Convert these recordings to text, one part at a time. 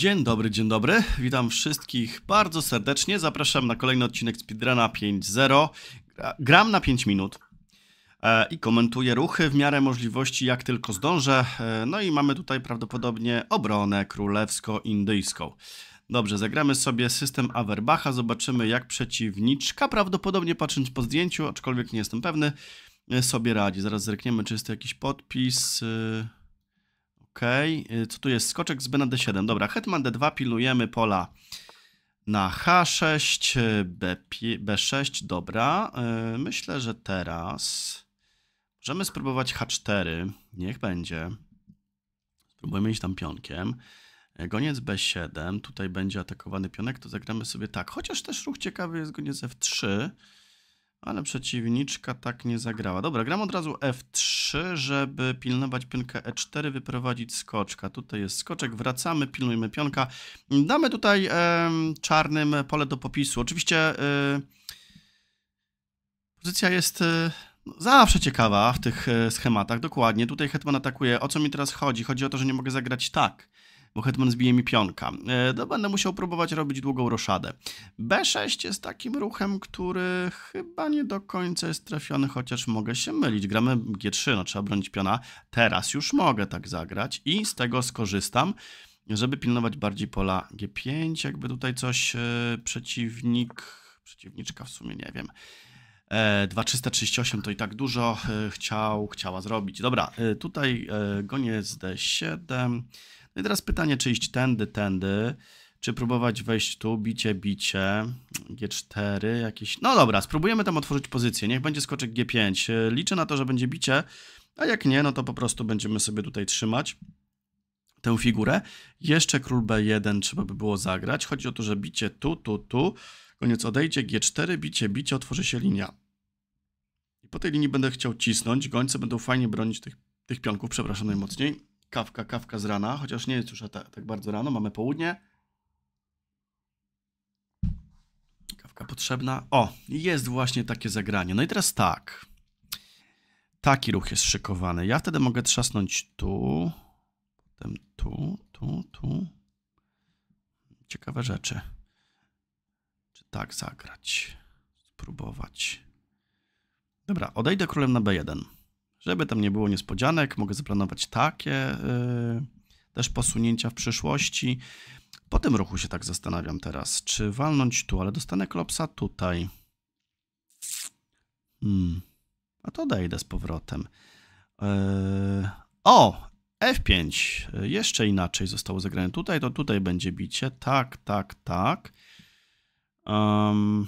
Dzień dobry, dzień dobry. Witam wszystkich bardzo serdecznie. Zapraszam na kolejny odcinek Speedruna 5.0. Gram na 5 minut e, i komentuję ruchy w miarę możliwości, jak tylko zdążę. E, no i mamy tutaj prawdopodobnie obronę królewsko-indyjską. Dobrze, zagramy sobie system Averbacha, zobaczymy jak przeciwniczka, prawdopodobnie patrząc po zdjęciu, aczkolwiek nie jestem pewny, e, sobie radzi. Zaraz zerkniemy, czy jest jakiś podpis... Okej, okay. co tu jest? Skoczek z B na D7. Dobra, hetman D2, pilujemy pola na H6, B5, B6, dobra. Y, myślę, że teraz możemy spróbować H4, niech będzie. Spróbujmy iść tam pionkiem. Y, goniec B7, tutaj będzie atakowany pionek, to zagramy sobie tak. Chociaż też ruch ciekawy jest goniec F3, ale przeciwniczka tak nie zagrała. Dobra, gram od razu F3, żeby pilnować pionkę E4, wyprowadzić skoczka. Tutaj jest skoczek, wracamy, pilnujmy pionka. Damy tutaj e, czarnym pole do popisu. Oczywiście e, pozycja jest e, zawsze ciekawa w tych y, schematach, dokładnie. Tutaj hetman atakuje. O co mi teraz chodzi? Chodzi o to, że nie mogę zagrać tak bo hetman zbije mi pionka. No, będę musiał próbować robić długą roszadę. B6 jest takim ruchem, który chyba nie do końca jest trafiony, chociaż mogę się mylić. Gramy G3, no trzeba bronić piona. Teraz już mogę tak zagrać i z tego skorzystam żeby pilnować bardziej pola G5, jakby tutaj coś e, przeciwnik, przeciwniczka w sumie nie wiem. 2338 e, to i tak dużo chciał, chciała zrobić. Dobra, tutaj gonię z D7. No i teraz pytanie, czy iść tędy, tędy, czy próbować wejść tu, bicie, bicie, G4, jakieś... No dobra, spróbujemy tam otworzyć pozycję, niech będzie skoczek G5. Liczę na to, że będzie bicie, a jak nie, no to po prostu będziemy sobie tutaj trzymać tę figurę. Jeszcze król B1 trzeba by było zagrać. Chodzi o to, że bicie tu, tu, tu, koniec odejdzie, G4, bicie, bicie, otworzy się linia. I po tej linii będę chciał cisnąć, gońce będą fajnie bronić tych, tych pionków, przepraszam najmocniej kawka, kawka z rana, chociaż nie jest już tak, tak bardzo rano, mamy południe. Kawka potrzebna. O, jest właśnie takie zagranie. No i teraz tak. Taki ruch jest szykowany. Ja wtedy mogę trzasnąć tu, potem tu, tu, tu. Ciekawe rzeczy. Czy tak zagrać? Spróbować. Dobra, odejdę królem na B1. Żeby tam nie było niespodzianek, mogę zaplanować takie y, też posunięcia w przyszłości. Po tym ruchu się tak zastanawiam teraz, czy walnąć tu, ale dostanę klopsa tutaj. Hmm. A to odejdę z powrotem. Yy... O! F5. Jeszcze inaczej zostało zagrane. Tutaj to tutaj będzie bicie. Tak, tak, tak. Um...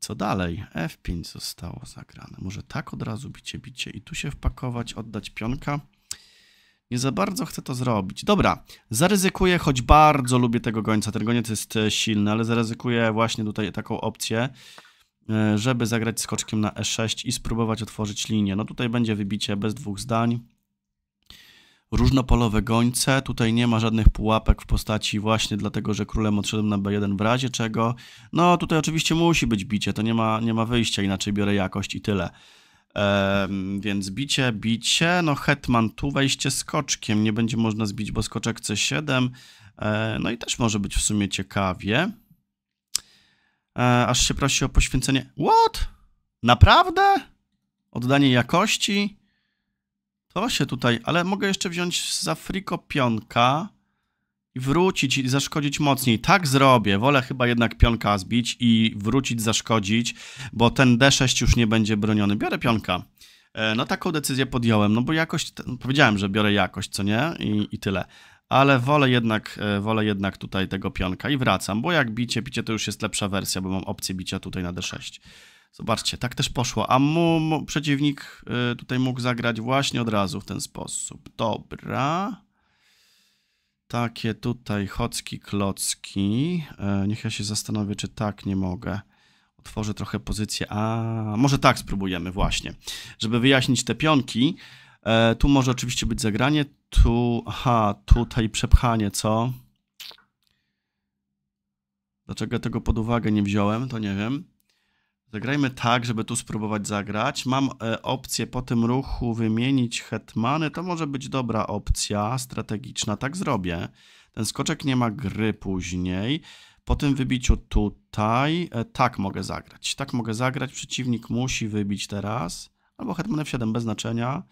Co dalej? F5 zostało zagrane. Może tak od razu bicie, bicie i tu się wpakować, oddać pionka? Nie za bardzo chcę to zrobić. Dobra, zaryzykuję, choć bardzo lubię tego gońca. Ten goniec jest e, silny, ale zaryzykuję właśnie tutaj taką opcję, e, żeby zagrać skoczkiem na E6 i spróbować otworzyć linię. No tutaj będzie wybicie bez dwóch zdań różnopolowe gońce. Tutaj nie ma żadnych pułapek w postaci właśnie dlatego, że królem odszedłem na B1 w razie czego. No tutaj oczywiście musi być bicie, to nie ma, nie ma wyjścia, inaczej biorę jakość i tyle. Ehm, więc bicie, bicie, no hetman tu wejście skoczkiem, nie będzie można zbić, bo skoczek C7, e, no i też może być w sumie ciekawie. E, aż się prosi o poświęcenie, what? Naprawdę? Oddanie jakości? To się tutaj, ale mogę jeszcze wziąć za friko pionka i wrócić i zaszkodzić mocniej. Tak zrobię, wolę chyba jednak pionka zbić i wrócić, zaszkodzić, bo ten D6 już nie będzie broniony. Biorę pionka. E, no taką decyzję podjąłem, no bo jakość, powiedziałem, że biorę jakość, co nie? I, i tyle. Ale wolę jednak, e, wolę jednak tutaj tego pionka i wracam, bo jak bicie, bicie to już jest lepsza wersja, bo mam opcję bicia tutaj na D6. Zobaczcie, tak też poszło. A mu, mu przeciwnik y, tutaj mógł zagrać właśnie od razu w ten sposób. Dobra. Takie tutaj chocki, klocki. E, niech ja się zastanowię, czy tak nie mogę. Otworzę trochę pozycję. A, może tak spróbujemy właśnie. Żeby wyjaśnić te pionki, e, tu może oczywiście być zagranie. Tu, aha, tutaj przepchanie, co? Dlaczego tego pod uwagę nie wziąłem, to nie wiem. Zagrajmy tak, żeby tu spróbować zagrać. Mam e, opcję po tym ruchu wymienić hetmany. To może być dobra opcja strategiczna. Tak zrobię. Ten skoczek nie ma gry później. Po tym wybiciu tutaj e, tak mogę zagrać. Tak mogę zagrać. Przeciwnik musi wybić teraz. Albo hetman f7 bez znaczenia.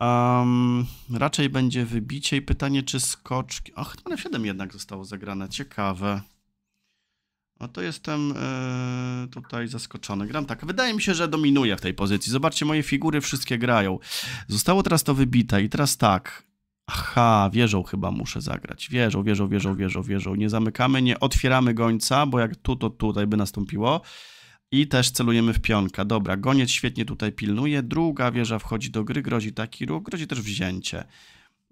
Um, raczej będzie wybicie i pytanie, czy skoczki... O, hetman f7 jednak zostało zagrane. Ciekawe. A to jestem e, tutaj zaskoczony. Gram tak. Wydaje mi się, że dominuję w tej pozycji. Zobaczcie, moje figury wszystkie grają. Zostało teraz to wybite i teraz tak. Aha, wieżą chyba muszę zagrać. Wieżą, wieżą, wieżą, wieżą, wieżą. Nie zamykamy, nie otwieramy gońca, bo jak tu, to tutaj by nastąpiło. I też celujemy w pionka. Dobra, goniec świetnie tutaj pilnuje. Druga wieża wchodzi do gry, grozi taki ruch, grozi też wzięcie.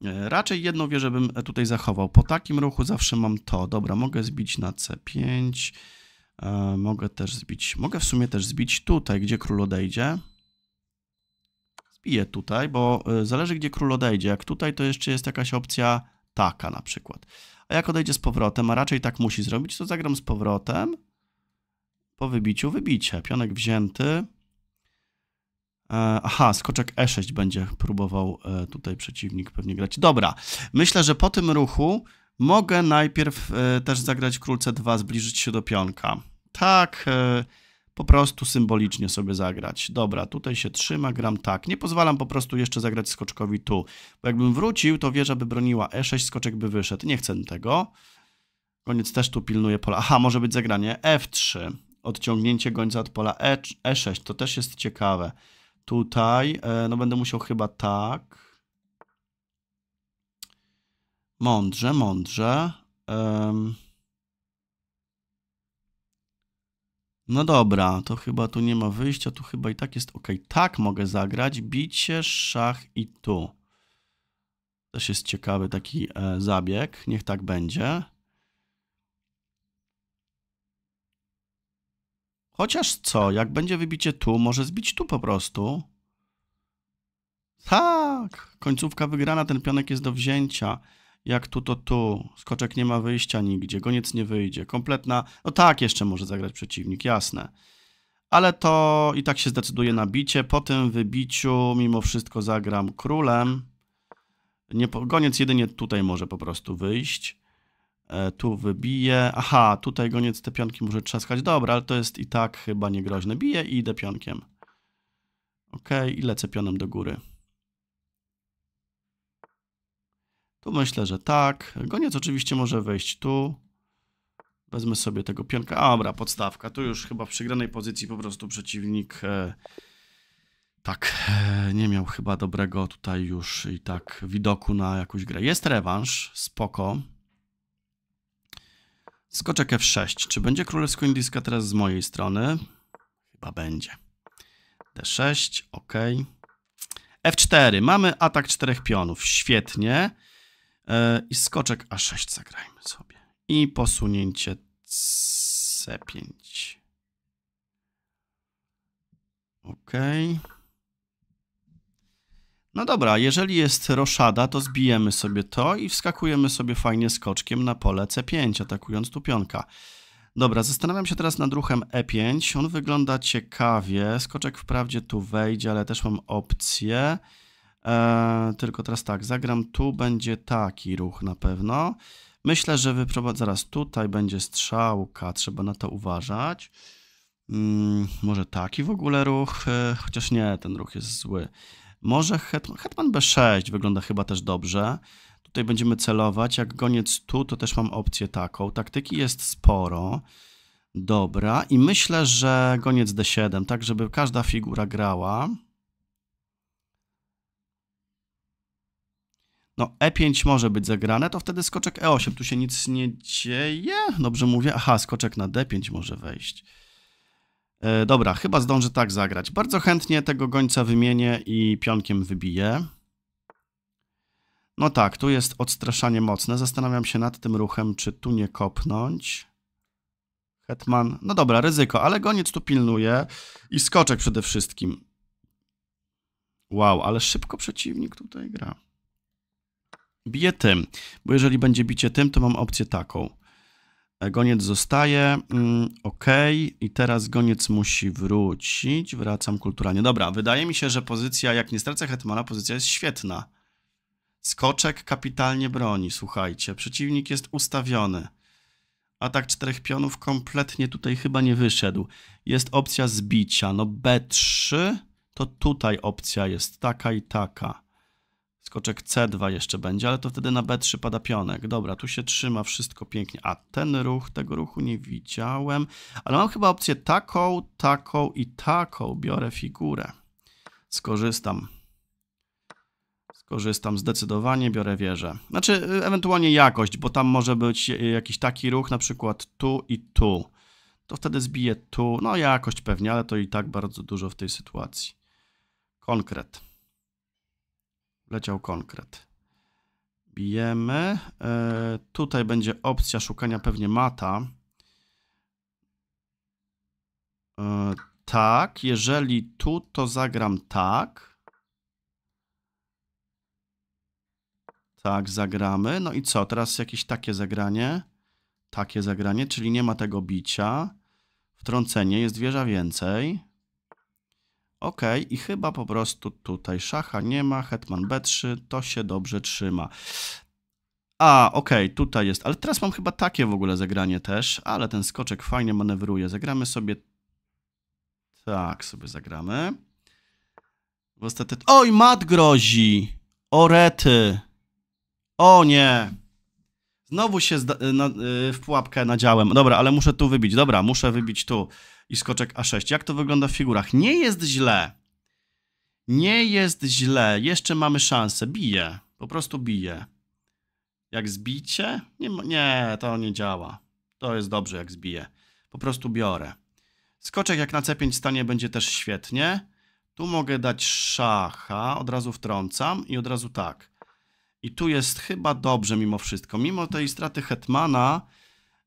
E, raczej jedną wieżę bym e, tutaj zachował. Po takim ruchu zawsze mam to. Dobra, mogę zbić na C5. E, mogę też zbić, mogę w sumie też zbić tutaj, gdzie król odejdzie. Zbiję tutaj, bo zależy gdzie król odejdzie. Jak tutaj to jeszcze jest jakaś opcja taka na przykład. A jak odejdzie z powrotem, a raczej tak musi zrobić, to zagram z powrotem. Po wybiciu wybicie. Pionek wzięty. E, aha, skoczek E6 będzie próbował e, tutaj przeciwnik pewnie grać. Dobra, myślę, że po tym ruchu mogę najpierw e, też zagrać król C2, zbliżyć się do pionka. Tak, po prostu symbolicznie sobie zagrać. Dobra, tutaj się trzyma, gram tak. Nie pozwalam po prostu jeszcze zagrać skoczkowi tu, bo jakbym wrócił, to wieża by broniła E6, skoczek by wyszedł. Nie chcę tego. Koniec też tu pilnuje pola. Aha, może być zagranie F3. Odciągnięcie gońca od pola e, E6, to też jest ciekawe. Tutaj, e, no będę musiał chyba tak. Mądrze, mądrze. No dobra, to chyba tu nie ma wyjścia, tu chyba i tak jest ok. Tak mogę zagrać, bicie, szach i tu. Też jest ciekawy taki e, zabieg, niech tak będzie. Chociaż co, jak będzie wybicie tu, może zbić tu po prostu. Tak, końcówka wygrana, ten pionek jest do wzięcia. Jak tu, to tu. Skoczek nie ma wyjścia nigdzie, goniec nie wyjdzie. Kompletna... No tak, jeszcze może zagrać przeciwnik, jasne. Ale to i tak się zdecyduje na bicie. Po tym wybiciu mimo wszystko zagram królem. Nie, goniec jedynie tutaj może po prostu wyjść. E, tu wybiję. Aha, tutaj goniec te pionki może trzaskać. Dobra, ale to jest i tak chyba niegroźne. Biję i idę pionkiem. Ok, i lecę pionem do góry. Tu myślę, że tak. Goniec oczywiście może wejść tu. Wezmę sobie tego pionka. A, dobra, podstawka. Tu już chyba w przegranej pozycji po prostu przeciwnik... E, tak, e, nie miał chyba dobrego tutaj już i tak widoku na jakąś grę. Jest rewanż, spoko. Skoczek f6. Czy będzie królewsko-indyjska teraz z mojej strony? Chyba będzie. d6, ok. f4. Mamy atak czterech pionów. Świetnie. E, I skoczek a6 zagrajmy sobie. I posunięcie c5. Okej. Okay. No dobra, jeżeli jest roszada, to zbijemy sobie to i wskakujemy sobie fajnie skoczkiem na pole C5, atakując tu pionka. Dobra, zastanawiam się teraz nad ruchem E5. On wygląda ciekawie. Skoczek wprawdzie tu wejdzie, ale też mam opcję. Eee, tylko teraz tak, zagram tu, będzie taki ruch na pewno. Myślę, że wyprowadzę... Zaraz, tutaj będzie strzałka, trzeba na to uważać. Hmm, może taki w ogóle ruch? E, chociaż nie, ten ruch jest zły. Może Hetman, Hetman B6 wygląda chyba też dobrze. Tutaj będziemy celować. Jak goniec tu, to też mam opcję taką. Taktyki jest sporo. Dobra. I myślę, że goniec D7, tak żeby każda figura grała. No E5 może być zagrane, to wtedy skoczek E8. Tu się nic nie dzieje. Dobrze mówię. Aha, skoczek na D5 może wejść. E, dobra, chyba zdążę tak zagrać. Bardzo chętnie tego gońca wymienię i pionkiem wybiję. No tak, tu jest odstraszanie mocne. Zastanawiam się nad tym ruchem, czy tu nie kopnąć. Hetman, no dobra, ryzyko, ale goniec tu pilnuje i skoczek przede wszystkim. Wow, ale szybko przeciwnik tutaj gra. Bije tym, bo jeżeli będzie bicie tym, to mam opcję taką. Goniec zostaje, mm, ok, i teraz goniec musi wrócić, wracam kulturalnie. Dobra, wydaje mi się, że pozycja, jak nie stracę hetmana, pozycja jest świetna. Skoczek kapitalnie broni, słuchajcie, przeciwnik jest ustawiony. Atak czterech pionów kompletnie tutaj chyba nie wyszedł. Jest opcja zbicia, no B3, to tutaj opcja jest taka i taka skoczek C2 jeszcze będzie, ale to wtedy na B3 pada pionek. Dobra, tu się trzyma wszystko pięknie. A ten ruch, tego ruchu nie widziałem, ale mam chyba opcję taką, taką i taką. Biorę figurę. Skorzystam. Korzystam zdecydowanie, biorę wieżę. Znaczy, y, ewentualnie jakość, bo tam może być y, jakiś taki ruch, na przykład tu i tu. To wtedy zbiję tu, no jakość pewnie, ale to i tak bardzo dużo w tej sytuacji. Konkret leciał konkret. Bijemy. E, tutaj będzie opcja szukania pewnie mata. E, tak, jeżeli tu, to zagram tak. Tak, zagramy. No i co? Teraz jakieś takie zagranie. Takie zagranie, czyli nie ma tego bicia. Wtrącenie, jest wieża więcej. Ok, i chyba po prostu tutaj szacha nie ma, hetman b3, to się dobrze trzyma. A, okej, tutaj jest, ale teraz mam chyba takie w ogóle zagranie też, ale ten skoczek fajnie manewruje. Zagramy sobie... Tak, sobie zagramy. W ostatet... Oj, mat grozi! Orety! O nie! Znowu się zda... na... Y, w pułapkę nadziałem. Dobra, ale muszę tu wybić. Dobra, muszę wybić tu i skoczek A6. Jak to wygląda w figurach? Nie jest źle. Nie jest źle. Jeszcze mamy szansę. Bije. Po prostu bije. Jak zbicie? Nie, nie, to nie działa. To jest dobrze, jak zbije. Po prostu biorę. Skoczek jak na C5 stanie będzie też świetnie. Tu mogę dać szacha, od razu wtrącam i od razu tak. I tu jest chyba dobrze mimo wszystko. Mimo tej straty hetmana,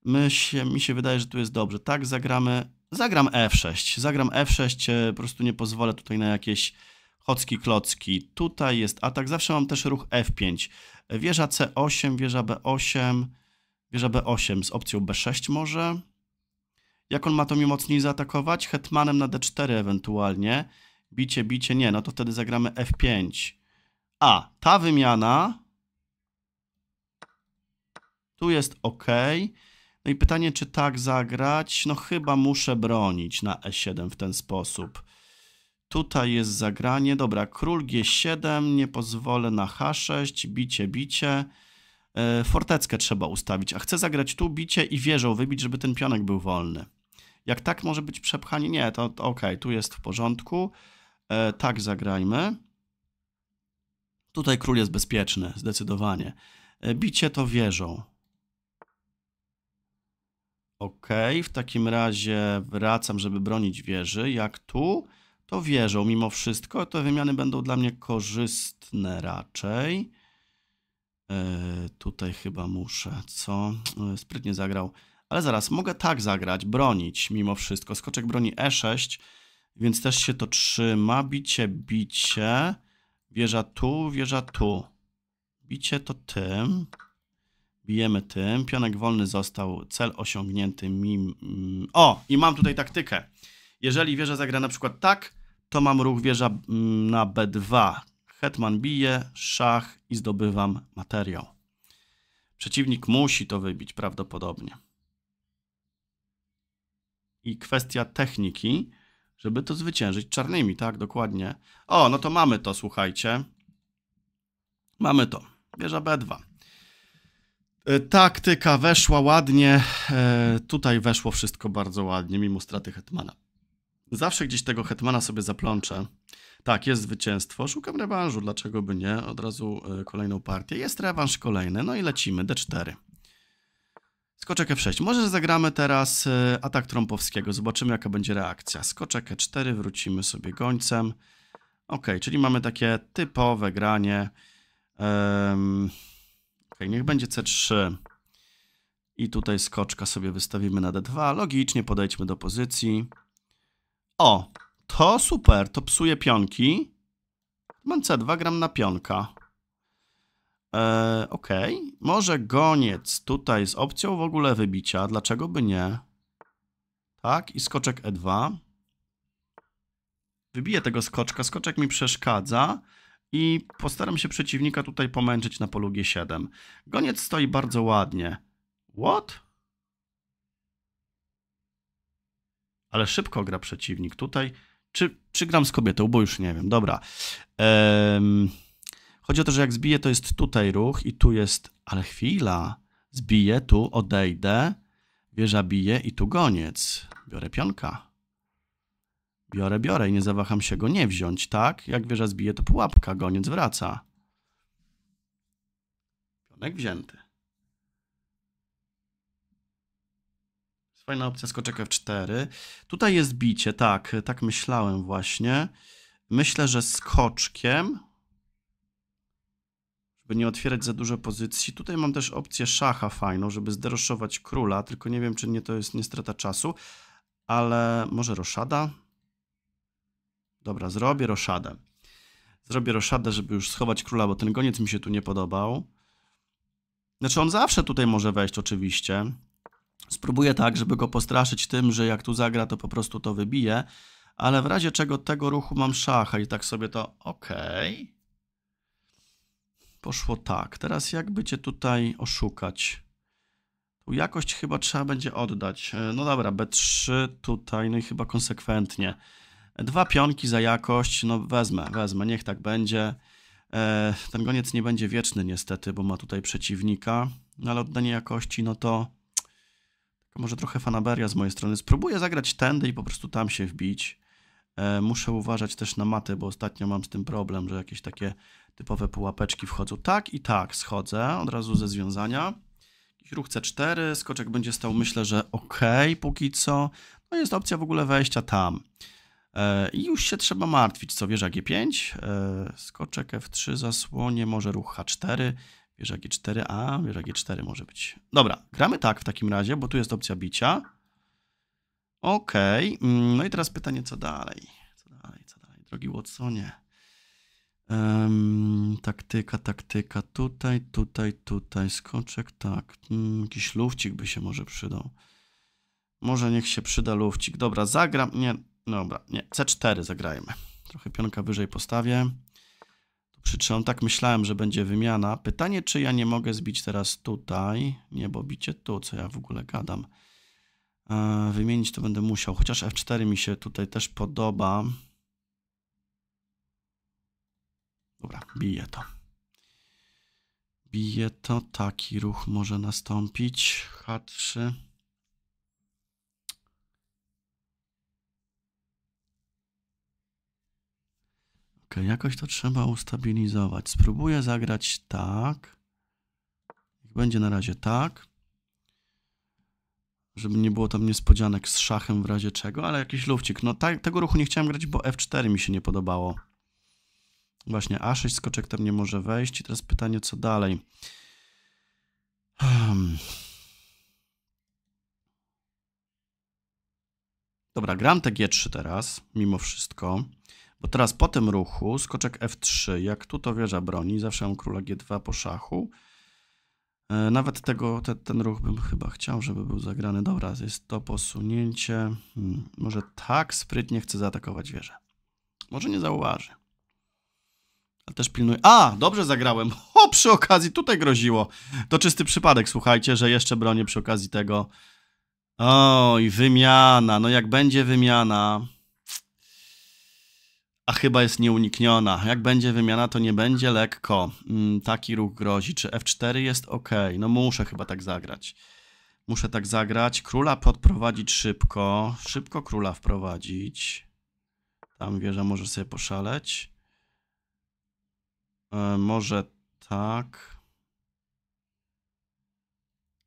my się, mi się wydaje, że tu jest dobrze. Tak zagramy Zagram F6. Zagram F6, e, po prostu nie pozwolę tutaj na jakieś chocki klocki. Tutaj jest atak, zawsze mam też ruch F5. Wieża C8, wieża B8, wieża B8 z opcją B6 może. Jak on ma to mi mocniej zaatakować? Hetmanem na D4 ewentualnie. Bicie, bicie, nie, no to wtedy zagramy F5. A, ta wymiana... Tu jest OK. No i pytanie, czy tak zagrać? No chyba muszę bronić na e7 w ten sposób. Tutaj jest zagranie. Dobra, król g7, nie pozwolę na h6, bicie, bicie. E, forteckę trzeba ustawić, a chcę zagrać tu bicie i wieżą wybić, żeby ten pionek był wolny. Jak tak może być przepchanie? Nie, to, to okej, tu jest w porządku. E, tak zagrajmy. Tutaj król jest bezpieczny, zdecydowanie. E, bicie to wieżą. Okej, okay, w takim razie wracam, żeby bronić wieży. Jak tu, to wierzą Mimo wszystko te wymiany będą dla mnie korzystne raczej. Yy, tutaj chyba muszę, co? Yy, sprytnie zagrał. Ale zaraz, mogę tak zagrać, bronić mimo wszystko. Skoczek broni E6, więc też się to trzyma. Bicie, bicie. Wieża tu, wieża tu. Bicie to tym. Bijemy tym. Pionek wolny został. Cel osiągnięty. Mim... Mm, o! I mam tutaj taktykę. Jeżeli wieża zagra na przykład tak, to mam ruch wieża mm, na B2. Hetman bije, szach i zdobywam materiał. Przeciwnik musi to wybić prawdopodobnie. I kwestia techniki, żeby to zwyciężyć czarnymi, tak? Dokładnie. O, no to mamy to, słuchajcie. Mamy to. Wieża B2. E, taktyka weszła ładnie. E, tutaj weszło wszystko bardzo ładnie, mimo straty Hetmana. Zawsze gdzieś tego Hetmana sobie zaplączę. Tak, jest zwycięstwo. Szukam rewanżu, dlaczego by nie? Od razu e, kolejną partię. Jest rewanż kolejny, no i lecimy. D4. Skoczek F6. Może zagramy teraz atak trąbowskiego. Zobaczymy, jaka będzie reakcja. Skoczek E4, wrócimy sobie gońcem. Ok, czyli mamy takie typowe granie. Um... Ok, niech będzie C3. I tutaj skoczka sobie wystawimy na D2. Logicznie podejdźmy do pozycji. O, to super, to psuje pionki. Mam C2, gram na pionka. E, ok, może goniec tutaj z opcją w ogóle wybicia, dlaczego by nie? Tak, i skoczek E2. Wybiję tego skoczka, skoczek mi przeszkadza i postaram się przeciwnika tutaj pomęczyć na polu G7. Goniec stoi bardzo ładnie. What? Ale szybko gra przeciwnik tutaj. Czy, czy gram z kobietą? Bo już nie wiem. Dobra. Um, chodzi o to, że jak zbiję, to jest tutaj ruch i tu jest... Ale chwila. Zbiję, tu odejdę. Wieża bije i tu goniec. Biorę pionka. Biorę, biorę i nie zawaham się go nie wziąć, tak? Jak wieża zbije, to pułapka, goniec wraca. Pionek wzięty. fajna opcja, skoczek F4. Tutaj jest bicie, tak, tak myślałem właśnie. Myślę, że skoczkiem, żeby nie otwierać za dużo pozycji. Tutaj mam też opcję szacha fajną, żeby zderoszować króla, tylko nie wiem, czy nie to jest nie strata czasu, ale może roszada? Dobra, zrobię roszadę. Zrobię roszadę, żeby już schować króla, bo ten goniec mi się tu nie podobał. Znaczy on zawsze tutaj może wejść oczywiście. Spróbuję tak, żeby go postraszyć tym, że jak tu zagra, to po prostu to wybije. Ale w razie czego tego ruchu mam szacha i tak sobie to... Okej. Okay. Poszło tak. Teraz jakby cię tutaj oszukać? Tu jakość chyba trzeba będzie oddać. E, no dobra, B3 tutaj, no i chyba konsekwentnie. Dwa pionki za jakość, no wezmę, wezmę, niech tak będzie. E, ten goniec nie będzie wieczny niestety, bo ma tutaj przeciwnika, no ale oddanie jakości, no to może trochę fanaberia z mojej strony. Spróbuję zagrać tędy i po prostu tam się wbić. E, muszę uważać też na maty, bo ostatnio mam z tym problem, że jakieś takie typowe pułapeczki wchodzą. Tak i tak schodzę od razu ze związania. Jakiś ruch C4, skoczek będzie stał myślę, że ok póki co. No jest opcja w ogóle wejścia tam. E, I już się trzeba martwić. Co wieża G5, e, skoczek F3, zasłonie, może ruch H4, wieża G4, a wieża G4 może być. Dobra, gramy tak w takim razie, bo tu jest opcja bicia. Okej, okay. Mm, no i teraz pytanie, co dalej? Co dalej, co dalej, drogi Watsonie? Um, taktyka, taktyka, tutaj, tutaj, tutaj, skoczek, tak. Um, jakiś lufcik by się może przydał. Może niech się przyda lufcik. Dobra, zagram, nie, Dobra, nie, C4 zagrajmy. Trochę pionka wyżej postawię. Tu czym tak myślałem, że będzie wymiana. Pytanie, czy ja nie mogę zbić teraz tutaj? Nie, bo bicie tu, co ja w ogóle gadam. E, wymienić to będę musiał, chociaż F4 mi się tutaj też podoba. Dobra, biję to. Biję to, taki ruch może nastąpić. H3. jakoś to trzeba ustabilizować. Spróbuję zagrać tak. Będzie na razie tak. Żeby nie było tam niespodzianek z szachem w razie czego, ale jakiś lufcik. No tak, tego ruchu nie chciałem grać, bo F4 mi się nie podobało. Właśnie A6 skoczek tam nie może wejść. I teraz pytanie, co dalej? Hmm. Dobra, gram te G3 teraz, mimo wszystko. Bo teraz po tym ruchu skoczek f3, jak tu to wieża broni, zawsze mam króla g2 po szachu. E, nawet tego, te, ten ruch bym chyba chciał, żeby był zagrany. Dobra, jest to posunięcie. Hmm, może tak sprytnie chce zaatakować wieżę. Może nie zauważy. Ale też pilnuje A, dobrze zagrałem. O, przy okazji tutaj groziło. To czysty przypadek, słuchajcie, że jeszcze bronię przy okazji tego. Oj, wymiana. No jak będzie wymiana, a chyba jest nieunikniona. Jak będzie wymiana, to nie będzie lekko. Mm, taki ruch grozi. Czy F4 jest ok? No muszę chyba tak zagrać. Muszę tak zagrać. Króla podprowadzić szybko. Szybko króla wprowadzić. Tam wieża może sobie poszaleć. E, może tak.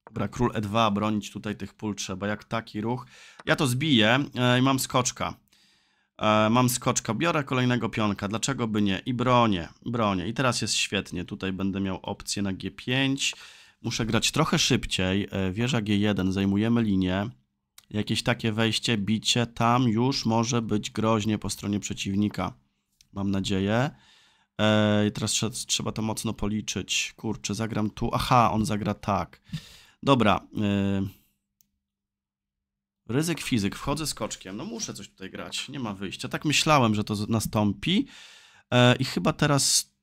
Dobra, król E2, bronić tutaj tych pól trzeba. Jak taki ruch. Ja to zbiję e, i mam skoczka. E, mam skoczka, biorę kolejnego pionka, dlaczego by nie? I bronię, bronię. I teraz jest świetnie, tutaj będę miał opcję na G5. Muszę grać trochę szybciej, e, wieża G1, zajmujemy linię. Jakieś takie wejście, bicie, tam już może być groźnie po stronie przeciwnika. Mam nadzieję. E, I teraz trzeba, trzeba to mocno policzyć. Kurczę, zagram tu. Aha, on zagra tak. Dobra. Yy. Ryzyk fizyk, wchodzę z koczkiem, no muszę coś tutaj grać, nie ma wyjścia. Tak myślałem, że to nastąpi e, i chyba teraz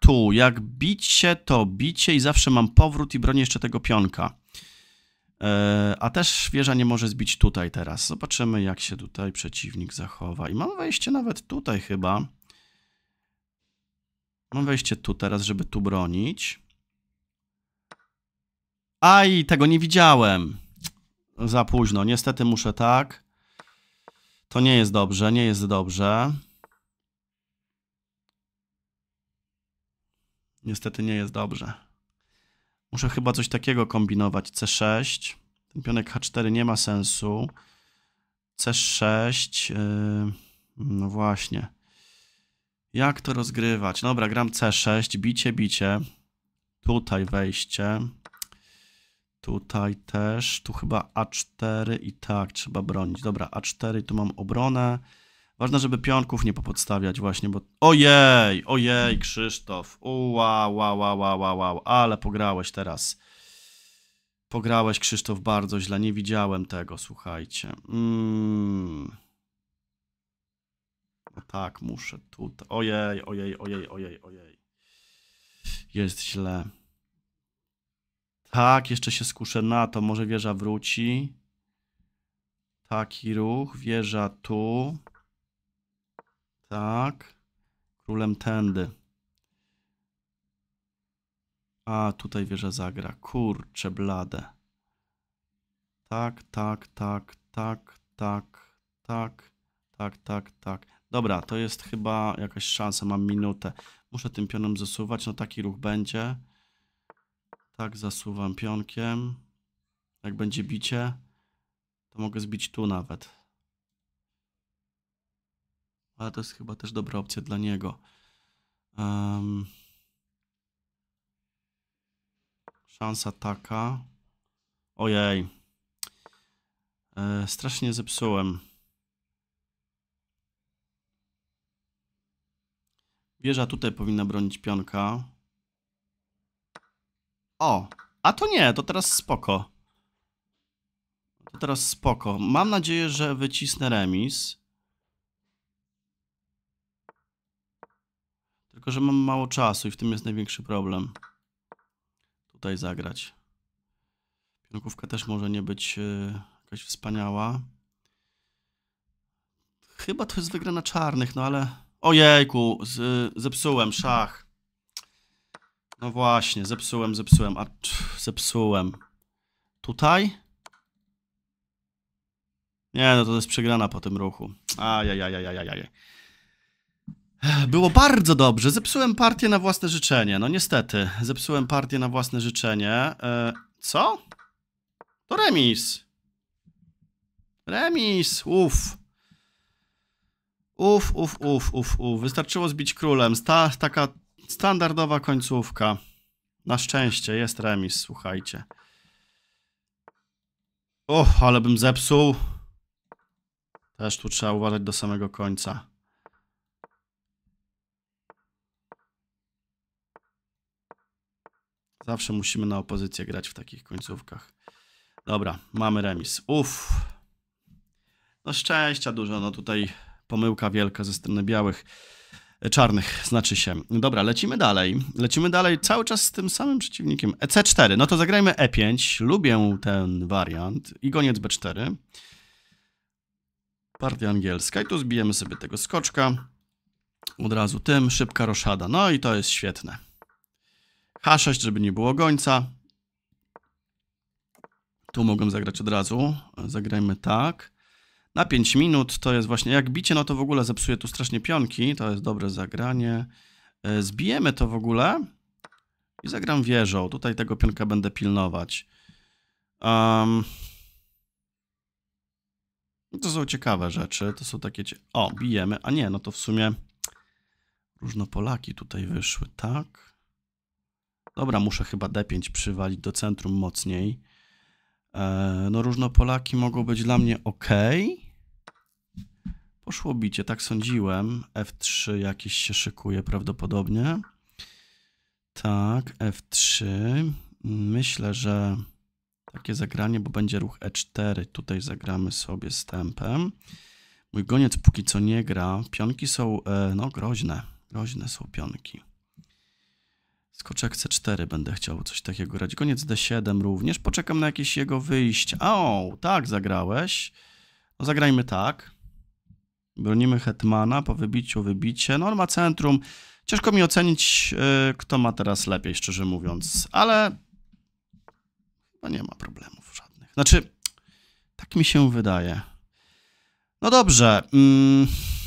tu, jak bicie, to bicie i zawsze mam powrót i bronię jeszcze tego pionka. E, a też wieża nie może zbić tutaj teraz. Zobaczymy, jak się tutaj przeciwnik zachowa. I mam wejście nawet tutaj chyba. Mam wejście tu teraz, żeby tu bronić. Aj, tego nie widziałem. Za późno. Niestety muszę tak. To nie jest dobrze, nie jest dobrze. Niestety nie jest dobrze. Muszę chyba coś takiego kombinować. C6. Ten pionek H4 nie ma sensu. C6. Yy, no właśnie. Jak to rozgrywać? Dobra, gram C6. Bicie, bicie. Tutaj wejście. Tutaj też, tu chyba A4 i tak trzeba bronić. Dobra, A4, tu mam obronę. Ważne, żeby pionków nie popodstawiać właśnie, bo... Ojej, ojej, Krzysztof. Ua, ła, ła, ła, ła, ale pograłeś teraz. Pograłeś, Krzysztof, bardzo źle. Nie widziałem tego, słuchajcie. Mm. No tak, muszę tutaj. Ojej, ojej, ojej, ojej, ojej. Jest źle. Tak, jeszcze się skuszę na to. Może wieża wróci. Taki ruch. Wieża tu. Tak. Królem tędy. A, tutaj wieża zagra. Kurcze blade. Tak, tak, tak, tak, tak, tak, tak, tak, tak. Dobra, to jest chyba jakaś szansa. Mam minutę. Muszę tym pionem zasuwać. No taki ruch będzie. Tak, zasuwam pionkiem. Jak będzie bicie, to mogę zbić tu nawet. Ale to jest chyba też dobra opcja dla niego. Um, szansa taka. Ojej. E, strasznie zepsułem. Wieża tutaj powinna bronić pionka. O, a to nie, to teraz spoko. To teraz spoko. Mam nadzieję, że wycisnę remis. Tylko, że mam mało czasu i w tym jest największy problem. Tutaj zagrać. Pionkówka też może nie być yy, jakaś wspaniała. Chyba to jest wygrana czarnych, no ale... Ojejku, z, e, zepsułem szach. No właśnie, zepsułem, zepsułem, a zepsułem. Tutaj? Nie, no to jest przegrana po tym ruchu. Ajajajajajajaj. Było bardzo dobrze. Zepsułem partię na własne życzenie. No niestety, zepsułem partię na własne życzenie. E, co? To remis. Remis, uff. Uf, uf, uf, uf, uf. Wystarczyło zbić królem. Ta, taka Standardowa końcówka. Na szczęście jest remis, słuchajcie. Och, ale bym zepsuł. Też tu trzeba uważać do samego końca. Zawsze musimy na opozycję grać w takich końcówkach. Dobra, mamy remis. Uff. No szczęścia dużo, no tutaj pomyłka wielka ze strony białych czarnych, znaczy się. Dobra, lecimy dalej. Lecimy dalej cały czas z tym samym przeciwnikiem. EC4, no to zagrajmy E5. Lubię ten wariant. I goniec B4. Partia angielska. I tu zbijemy sobie tego skoczka. Od razu tym, szybka roszada. No i to jest świetne. H6, żeby nie było gońca. Tu mogłem zagrać od razu. Zagrajmy tak na 5 minut. To jest właśnie, jak bicie, no to w ogóle zepsuje tu strasznie pionki. To jest dobre zagranie. E, zbijemy to w ogóle i zagram wieżą. Tutaj tego pionka będę pilnować. Um, to są ciekawe rzeczy. To są takie... O, bijemy. A nie, no to w sumie różnopolaki tutaj wyszły, tak? Dobra, muszę chyba D5 przywalić do centrum mocniej. E, no różnopolaki mogą być dla mnie ok. Poszło bicie, tak sądziłem. F3 jakiś się szykuje prawdopodobnie. Tak, F3. Myślę, że takie zagranie, bo będzie ruch E4. Tutaj zagramy sobie stępem. Mój goniec póki co nie gra. Pionki są, e, no groźne. Groźne są pionki. Skoczek C4 będę chciał coś takiego grać. Koniec D7 również. Poczekam na jakieś jego wyjście. O, tak zagrałeś. No zagrajmy tak. Bronimy Hetmana po wybiciu, wybicie. Norma centrum. Ciężko mi ocenić, yy, kto ma teraz lepiej, szczerze mówiąc, ale chyba nie ma problemów żadnych. Znaczy, tak mi się wydaje. No dobrze. Yy...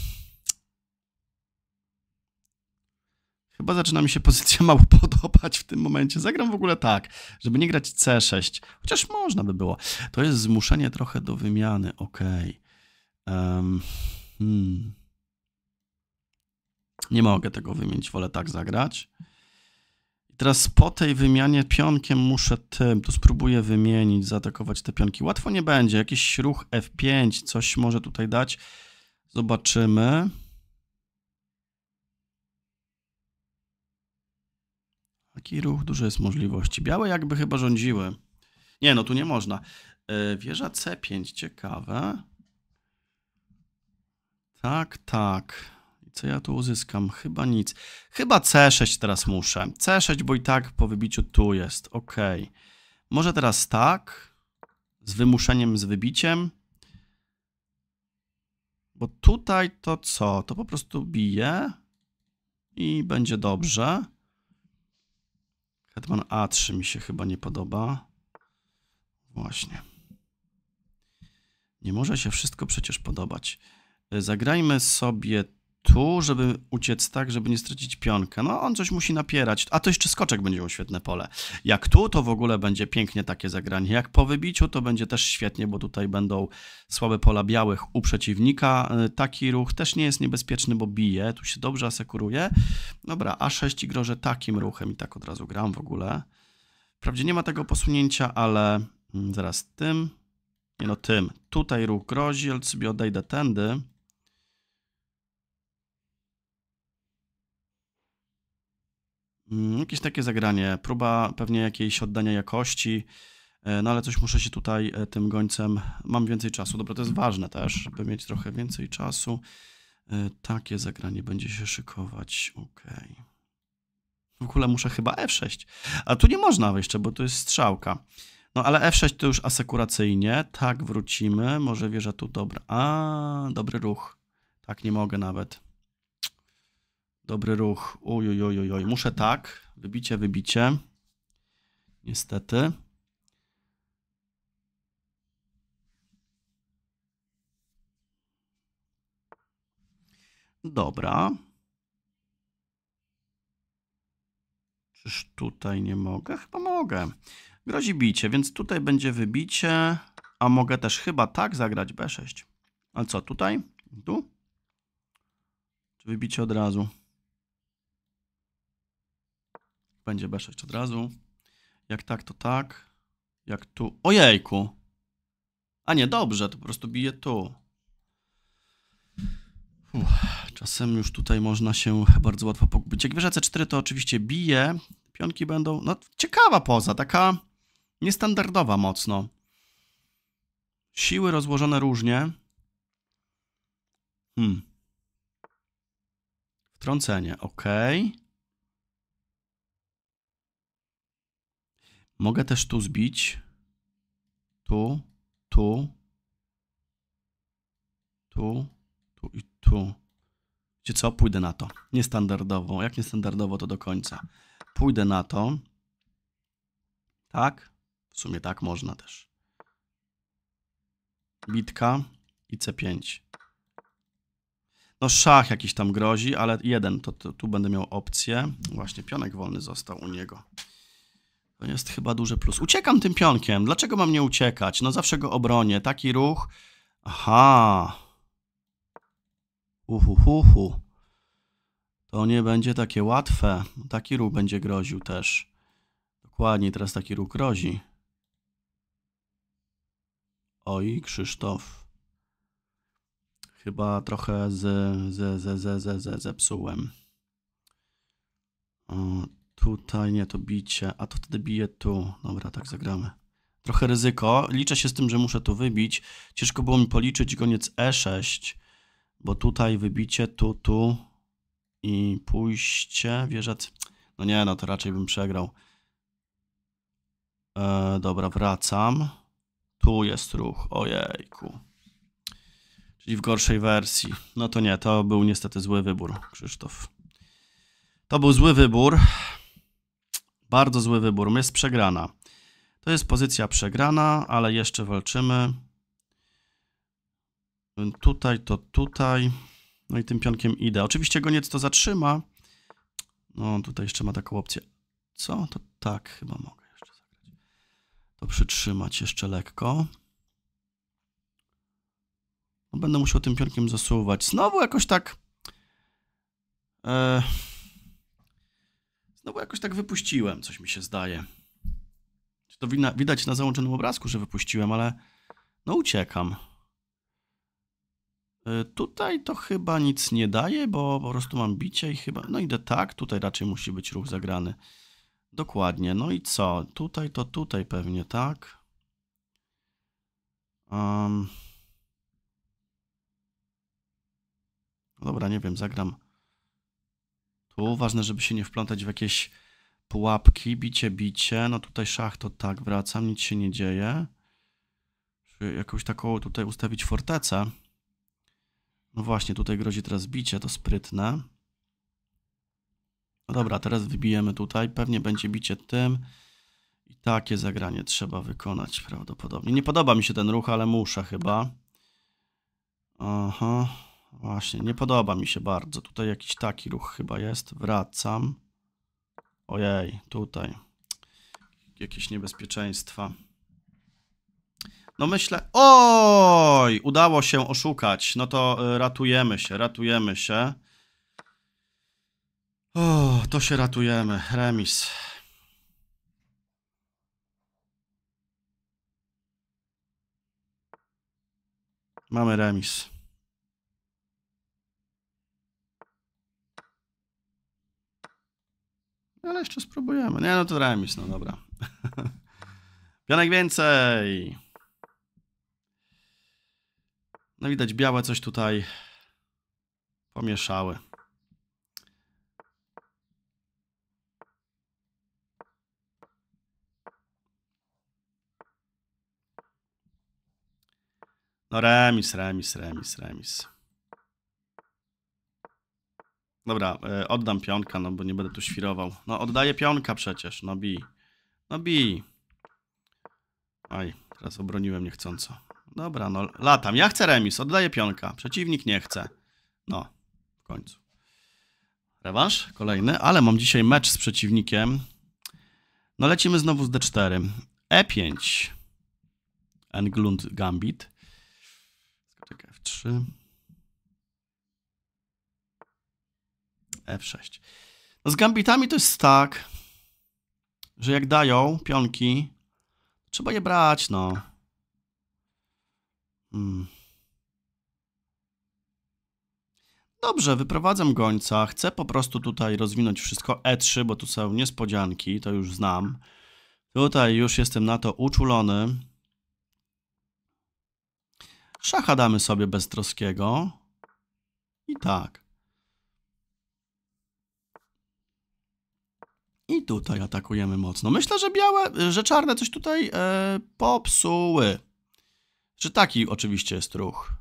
Chyba zaczyna mi się pozycja mało podobać w tym momencie. Zagram w ogóle tak, żeby nie grać C6, chociaż można by było. To jest zmuszenie trochę do wymiany, okej. Okay. Um, hmm. Nie mogę tego wymienić, wolę tak zagrać. teraz po tej wymianie pionkiem muszę tym, tu spróbuję wymienić, zaatakować te pionki. Łatwo nie będzie, jakiś ruch F5, coś może tutaj dać. Zobaczymy. Taki ruch, dużo jest możliwości. Białe jakby chyba rządziły. Nie, no tu nie można. E, wieża C5, ciekawe. Tak, tak. Co ja tu uzyskam? Chyba nic. Chyba C6 teraz muszę. C6, bo i tak po wybiciu tu jest. Ok. Może teraz tak. Z wymuszeniem, z wybiciem. Bo tutaj to co? To po prostu bije i będzie dobrze. Hetman A3 mi się chyba nie podoba. Właśnie. Nie może się wszystko przecież podobać. Zagrajmy sobie tu, żeby uciec tak, żeby nie stracić pionkę. No on coś musi napierać. A to jeszcze skoczek będzie miał świetne pole. Jak tu, to w ogóle będzie pięknie takie zagranie. Jak po wybiciu, to będzie też świetnie, bo tutaj będą słabe pola białych u przeciwnika. Y, taki ruch też nie jest niebezpieczny, bo bije. Tu się dobrze asekuruje. Dobra, A6 i grożę takim ruchem i tak od razu gram w ogóle. Wprawdzie nie ma tego posunięcia, ale mm, zaraz tym. Nie no, tym. Tutaj ruch grozi, ale sobie odejdę tędy. Mm, jakieś takie zagranie, próba pewnie jakiejś oddania jakości, e, no ale coś muszę się tutaj e, tym gońcem, mam więcej czasu, dobra, to jest ważne też, żeby mieć trochę więcej czasu. E, takie zagranie będzie się szykować, okej. W ogóle muszę chyba F6, a tu nie można jeszcze, bo to jest strzałka. No ale F6 to już asekuracyjnie, tak wrócimy, może wieża tu, dobra, a dobry ruch, tak nie mogę nawet. Dobry ruch. Ujojojojoj. Muszę tak. Wybicie, wybicie. Niestety. Dobra. Czyż tutaj nie mogę? Chyba mogę. Grozi bicie, więc tutaj będzie wybicie, a mogę też chyba tak zagrać B6. Ale co, tutaj? Tu? Czy wybicie od razu? będzie B6 od razu. Jak tak, to tak. Jak tu... Ojejku! A nie, dobrze, to po prostu bije tu. Uff, czasem już tutaj można się bardzo łatwo pogubić. Jak wieża C4 to oczywiście bije. Pionki będą... No, ciekawa poza, taka niestandardowa mocno. Siły rozłożone różnie. Hmm. Wtrącenie, ok. Mogę też tu zbić. Tu, tu, tu, tu i tu. Wiecie co? Pójdę na to. Niestandardowo. Jak niestandardowo, to do końca. Pójdę na to. Tak? W sumie tak można też. Bitka i C5. No szach jakiś tam grozi, ale jeden. To, to tu będę miał opcję. Właśnie pionek wolny został u niego. To jest chyba duży plus. Uciekam tym pionkiem. Dlaczego mam nie uciekać? No zawsze go obronię. Taki ruch. Aha. Uhuhuhu. To nie będzie takie łatwe. Taki ruch będzie groził też. Dokładnie, teraz taki ruch grozi. Oj, Krzysztof. Chyba trochę z, z, z, z, z, z zepsułem. O, Tutaj nie, to bicie, a to wtedy bije tu. Dobra, tak zagramy. Trochę ryzyko. Liczę się z tym, że muszę tu wybić. Ciężko było mi policzyć goniec E6, bo tutaj wybicie, tu, tu i pójście, wieża... No nie, no to raczej bym przegrał. E, dobra, wracam. Tu jest ruch, ojejku. Czyli w gorszej wersji. No to nie, to był niestety zły wybór, Krzysztof. To był zły wybór. Bardzo zły wybór. Jest przegrana. To jest pozycja przegrana, ale jeszcze walczymy. Tutaj, to tutaj. No i tym pionkiem idę. Oczywiście goniec to zatrzyma. No, tutaj jeszcze ma taką opcję. Co? To tak, chyba mogę jeszcze zagrać. To przytrzymać jeszcze lekko. No, będę musiał tym pionkiem zasuwać. Znowu jakoś tak... E Znowu jakoś tak wypuściłem, coś mi się zdaje. to widać na załączonym obrazku, że wypuściłem, ale no uciekam. Y, tutaj to chyba nic nie daje, bo po prostu mam bicie i chyba... No idę tak, tutaj raczej musi być ruch zagrany. Dokładnie, no i co? Tutaj to tutaj pewnie, tak? Um... Dobra, nie wiem, zagram tu ważne, żeby się nie wplątać w jakieś pułapki. Bicie, bicie. No tutaj szach to tak, wracam, nic się nie dzieje. Jakąś taką tutaj ustawić fortecę. No właśnie, tutaj grozi teraz bicie, to sprytne. No dobra, teraz wybijemy tutaj. Pewnie będzie bicie tym. I takie zagranie trzeba wykonać prawdopodobnie. Nie podoba mi się ten ruch, ale muszę chyba. Aha. Właśnie, nie podoba mi się bardzo. Tutaj jakiś taki ruch chyba jest. Wracam. Ojej, tutaj. Jakieś niebezpieczeństwa. No myślę... Oj! Udało się oszukać. No to e, ratujemy się, ratujemy się. O, to się ratujemy. Remis. Mamy remis. Ale jeszcze spróbujemy. Nie, no to remis, no dobra. Pionek więcej! No widać, białe coś tutaj pomieszały. No remis, remis, remis, remis. Dobra, e, oddam pionka, no bo nie będę tu świrował. No oddaję pionka przecież, no bi. No bi. Aj, teraz obroniłem niechcąco. Dobra, no latam. Ja chcę remis, oddaję pionka. Przeciwnik nie chce. No, w końcu. Rewanż kolejny, ale mam dzisiaj mecz z przeciwnikiem. No lecimy znowu z D4. E5. Englund Gambit. Skoczek F3. F6. No z gambitami to jest tak, że jak dają pionki, trzeba je brać, no. Hmm. Dobrze, wyprowadzam gońca. Chcę po prostu tutaj rozwinąć wszystko. E3, bo tu są niespodzianki, to już znam. Tutaj już jestem na to uczulony. Szacha damy sobie bez troskiego. I tak. I tutaj atakujemy mocno. Myślę, że białe, y, że czarne coś tutaj e, popsuły. Czy taki oczywiście jest ruch?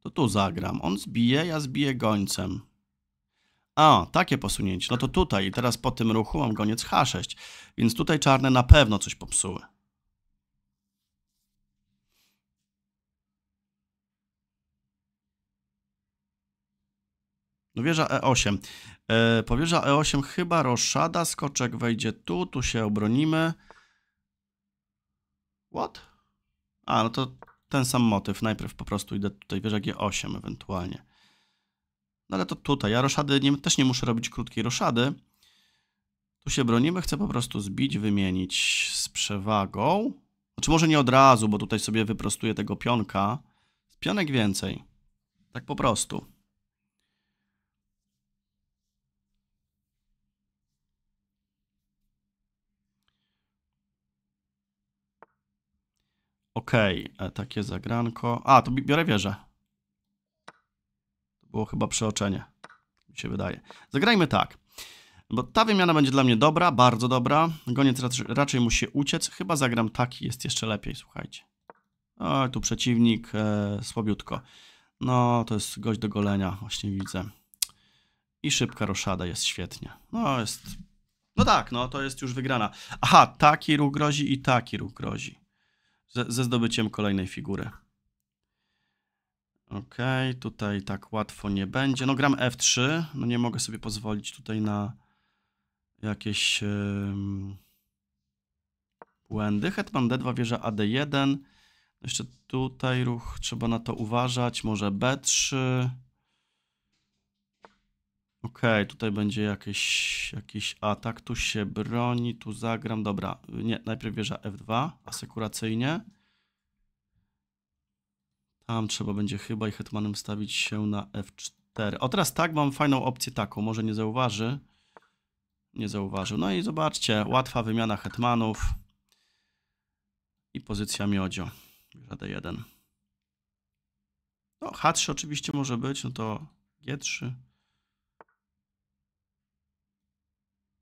To tu zagram. On zbije, ja zbiję gońcem. A, takie posunięcie. No to tutaj i teraz po tym ruchu mam goniec H6. Więc tutaj czarne na pewno coś popsuły. No wieża E8. E, powierza E8 chyba roszada, skoczek wejdzie tu, tu się obronimy. What? A, no to ten sam motyw. Najpierw po prostu idę tutaj wieża G8 ewentualnie. No ale to tutaj. Ja roszady nie, też nie muszę robić krótkiej roszady. Tu się bronimy. Chcę po prostu zbić, wymienić z przewagą. Znaczy może nie od razu, bo tutaj sobie wyprostuję tego pionka. Z pionek więcej. Tak po prostu. Okej, okay, e, takie zagranko. A, to biorę wieżę. To było chyba przeoczenie, mi się wydaje. Zagrajmy tak, bo ta wymiana będzie dla mnie dobra, bardzo dobra. Goniec raczej, raczej musi uciec. Chyba zagram taki, jest jeszcze lepiej, słuchajcie. O, tu przeciwnik, e, słabiutko. No, to jest gość do golenia, właśnie widzę. I szybka roszada jest świetnie. No, jest... No tak, no, to jest już wygrana. Aha, taki ruch grozi i taki ruch grozi ze, zdobyciem kolejnej figury. Ok, tutaj tak łatwo nie będzie. No gram F3, no nie mogę sobie pozwolić tutaj na jakieś um, błędy. Hetman D2, wieża AD1. Jeszcze tutaj ruch, trzeba na to uważać. Może B3. Okej, okay, tutaj będzie jakiś, jakiś atak, tu się broni, tu zagram, dobra, nie, najpierw wieża F2, asekuracyjnie. Tam trzeba będzie chyba i hetmanem stawić się na F4. O, teraz tak, mam fajną opcję taką, może nie zauważy. Nie zauważył. No i zobaczcie, łatwa wymiana hetmanów i pozycja miodzio, wieża D1. No, H3 oczywiście może być, no to G3.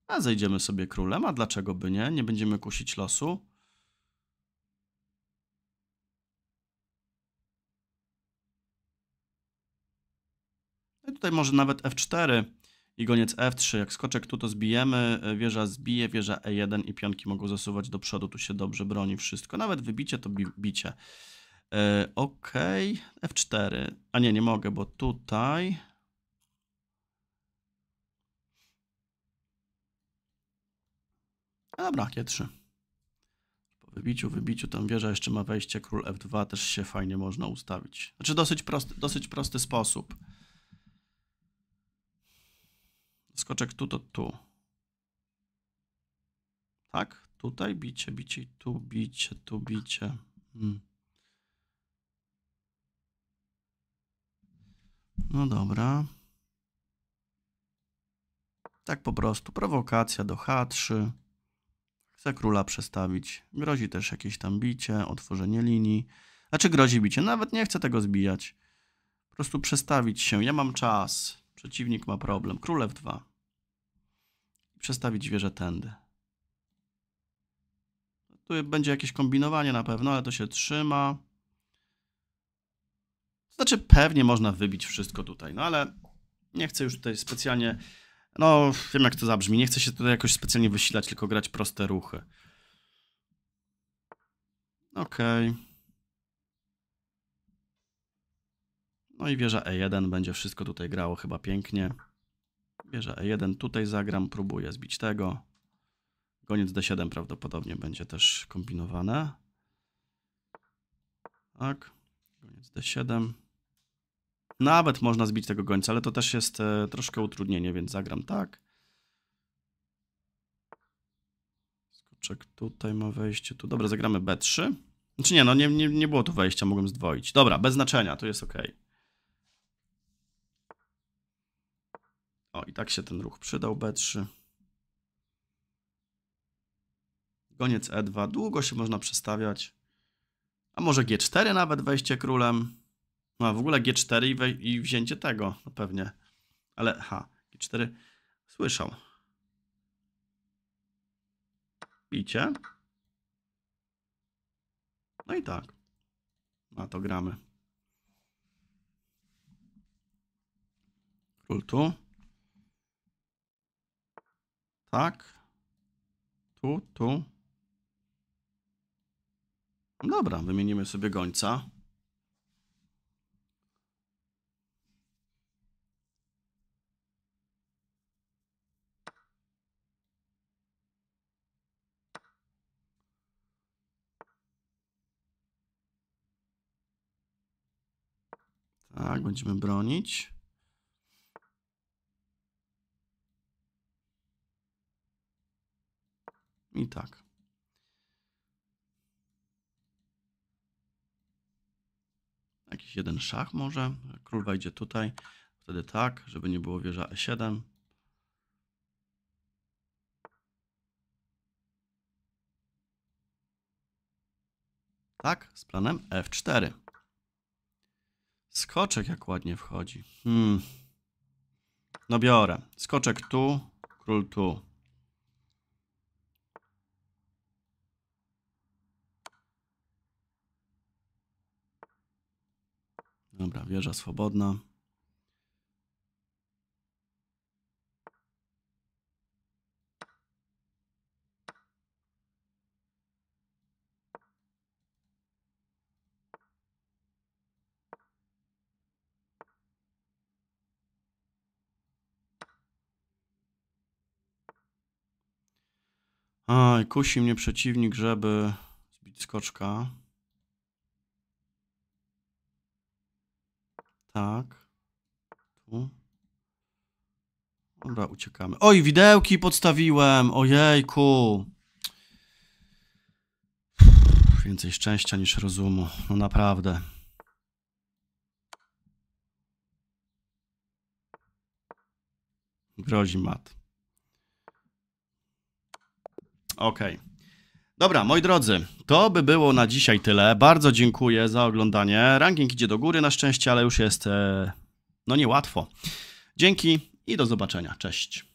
A zejdziemy sobie królem, a dlaczego by nie? Nie będziemy kusić losu. No I tutaj może nawet F4 i goniec F3. Jak skoczek tu to zbijemy, e, wieża zbije, wieża E1 i pionki mogą zasuwać do przodu. Tu się dobrze broni wszystko. Nawet wybicie to bi bicie. Yy, ok, F4. A nie, nie mogę, bo tutaj... No dobra, G3. Po wybiciu, wybiciu, tam wieża jeszcze ma wejście, król F2 też się fajnie można ustawić. Znaczy dosyć prosty, dosyć prosty sposób. Skoczek tu, to tu. Tak? Tutaj bicie, bicie, tu bicie, tu bicie. Hmm. No dobra. Tak po prostu. Prowokacja do H3. Chce króla przestawić. Grozi też jakieś tam bicie, otworzenie linii. Znaczy grozi bicie, nawet nie chce tego zbijać. Po prostu przestawić się. Ja mam czas. Przeciwnik ma problem. Królew 2. Przestawić wieżę tędy. Tu będzie jakieś kombinowanie na pewno, ale to się trzyma. znaczy pewnie można wybić wszystko tutaj, no ale nie chcę już tutaj specjalnie no, wiem jak to zabrzmi. Nie chcę się tutaj jakoś specjalnie wysilać, tylko grać proste ruchy. Okej. Okay. No i wieża E1 będzie wszystko tutaj grało chyba pięknie. Wieża E1 tutaj zagram, próbuję zbić tego. Goniec D7 prawdopodobnie będzie też kombinowane. Tak, goniec D7. Nawet można zbić tego gońca, ale to też jest e, troszkę utrudnienie, więc zagram tak. Skoczek tutaj ma wejście, tu. Dobra, zagramy B3. Znaczy nie, no nie, nie, nie było tu wejścia, mogłem zdwoić. Dobra, bez znaczenia, to jest ok. O, i tak się ten ruch przydał, B3. Goniec E2, długo się można przestawiać. A może G4 nawet wejście królem. No, a w ogóle G4 i, we, i wzięcie tego, no pewnie. Ale ha, G4 słyszał. Bicie. No i tak. Na to gramy. Król tu. Tak. Tu, tu. No dobra, wymienimy sobie gońca. Tak, będziemy bronić. I tak. Jakiś jeden szach może. Król wejdzie tutaj. Wtedy tak, żeby nie było wieża E7. Tak, z planem F4. Skoczek jak ładnie wchodzi. Hmm. No biorę. Skoczek tu, król tu. Dobra, wieża swobodna. Aj, kusi mnie przeciwnik, żeby zbić skoczka. Tak. Tu. Dobra, uciekamy. Oj, widełki podstawiłem! Ojejku! więcej szczęścia niż rozumu. No naprawdę. Grozi mat. Okej. Okay. Dobra, moi drodzy, to by było na dzisiaj tyle. Bardzo dziękuję za oglądanie. Ranking idzie do góry na szczęście, ale już jest, e, no niełatwo. Dzięki i do zobaczenia. Cześć.